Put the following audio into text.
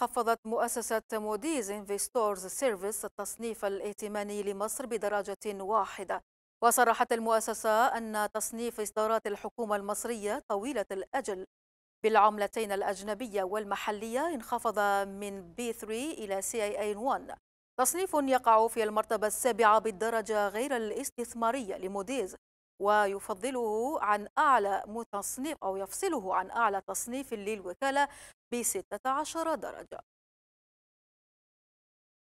خفضت مؤسسة موديز انفستورز سيرفيس التصنيف الائتماني لمصر بدرجة واحدة وصرحت المؤسسة أن تصنيف إصدارات الحكومة المصرية طويلة الأجل بالعملتين الأجنبية والمحلية انخفض من B3 إلى CAA1 تصنيف يقع في المرتبة السابعة بالدرجة غير الاستثمارية لموديز ويفضله عن أعلى متصنيف أو يفصله عن أعلى تصنيف للوكالة ب 16 درجة